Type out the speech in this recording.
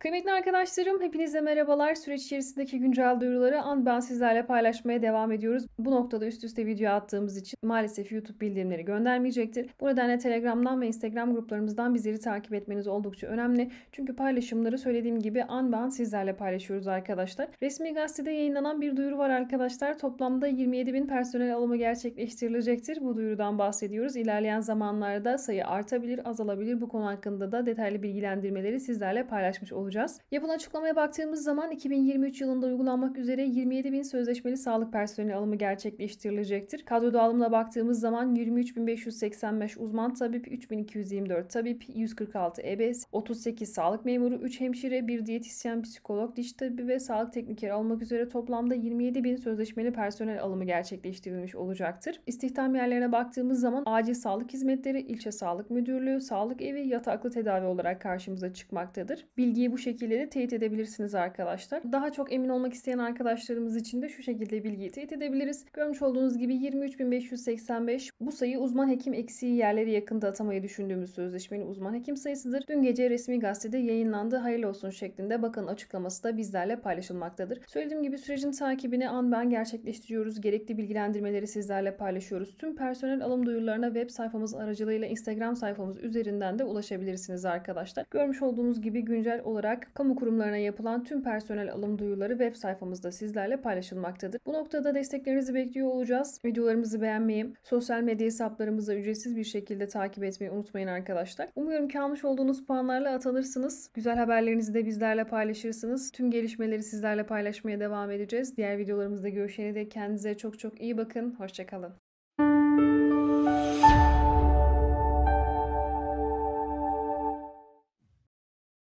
Kıymetli arkadaşlarım, hepinize merhabalar. Süreç içerisindeki güncel duyuruları an ben sizlerle paylaşmaya devam ediyoruz. Bu noktada üst üste video attığımız için maalesef YouTube bildirimleri göndermeyecektir. Bu nedenle Telegram'dan ve Instagram gruplarımızdan bizleri takip etmeniz oldukça önemli. Çünkü paylaşımları söylediğim gibi an ben sizlerle paylaşıyoruz arkadaşlar. Resmi gazetede yayınlanan bir duyuru var arkadaşlar. Toplamda 27 bin personel alımı gerçekleştirilecektir. Bu duyurudan bahsediyoruz. İlerleyen zamanlarda sayı artabilir, azalabilir. Bu konu hakkında da detaylı bilgilendirmeleri sizlerle paylaşmış olacağız olacağız. Yapılan açıklamaya baktığımız zaman 2023 yılında uygulanmak üzere 27 bin sözleşmeli sağlık personeli alımı gerçekleştirilecektir. Kadro dağılımına baktığımız zaman 23.585 uzman tabip, 3.224 tabip, 146 EBS, 38 sağlık memuru, 3 hemşire, 1 diyetisyen, psikolog, diş tabibi ve sağlık teknikeri almak üzere toplamda 27 bin sözleşmeli personel alımı gerçekleştirilmiş olacaktır. İstihdam yerlerine baktığımız zaman acil sağlık hizmetleri, ilçe sağlık müdürlüğü, sağlık evi, yataklı tedavi olarak karşımıza çıkmaktadır. Bilgiyi bu şekilde de teyit edebilirsiniz arkadaşlar. Daha çok emin olmak isteyen arkadaşlarımız için de şu şekilde bilgiyi teyit edebiliriz. Görmüş olduğunuz gibi 23.585 bu sayı uzman hekim eksiği yerleri yakında atamayı düşündüğümüz sözleşmenin uzman hekim sayısıdır. Dün gece resmi gazetede yayınlandı. Hayırlı olsun şeklinde bakın açıklaması da bizlerle paylaşılmaktadır. Söylediğim gibi sürecin takibini an ben gerçekleştiriyoruz. Gerekli bilgilendirmeleri sizlerle paylaşıyoruz. Tüm personel alım duyurularına web sayfamız aracılığıyla Instagram sayfamız üzerinden de ulaşabilirsiniz arkadaşlar. Görmüş olduğunuz gibi güncel olarak olarak kamu kurumlarına yapılan tüm personel alım duyuları web sayfamızda sizlerle paylaşılmaktadır. Bu noktada desteklerinizi bekliyor olacağız. Videolarımızı beğenmeyi, sosyal medya hesaplarımızı ücretsiz bir şekilde takip etmeyi unutmayın arkadaşlar. Umuyorum ki almış olduğunuz puanlarla atanırsınız. Güzel haberlerinizi de bizlerle paylaşırsınız. Tüm gelişmeleri sizlerle paylaşmaya devam edeceğiz. Diğer videolarımızda görüşene dek kendinize çok çok iyi bakın. Hoşçakalın.